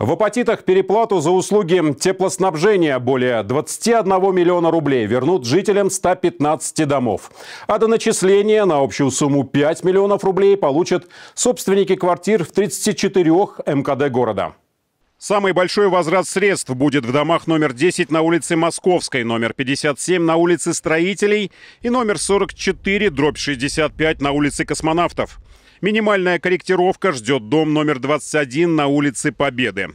В апатитах переплату за услуги теплоснабжения более 21 миллиона рублей вернут жителям 115 домов. А до начисления на общую сумму 5 миллионов рублей получат собственники квартир в 34 МКД города. Самый большой возврат средств будет в домах номер 10 на улице Московской, номер 57 на улице Строителей и номер 44, дробь 65 на улице Космонавтов. Минимальная корректировка ждет дом номер 21 на улице Победы.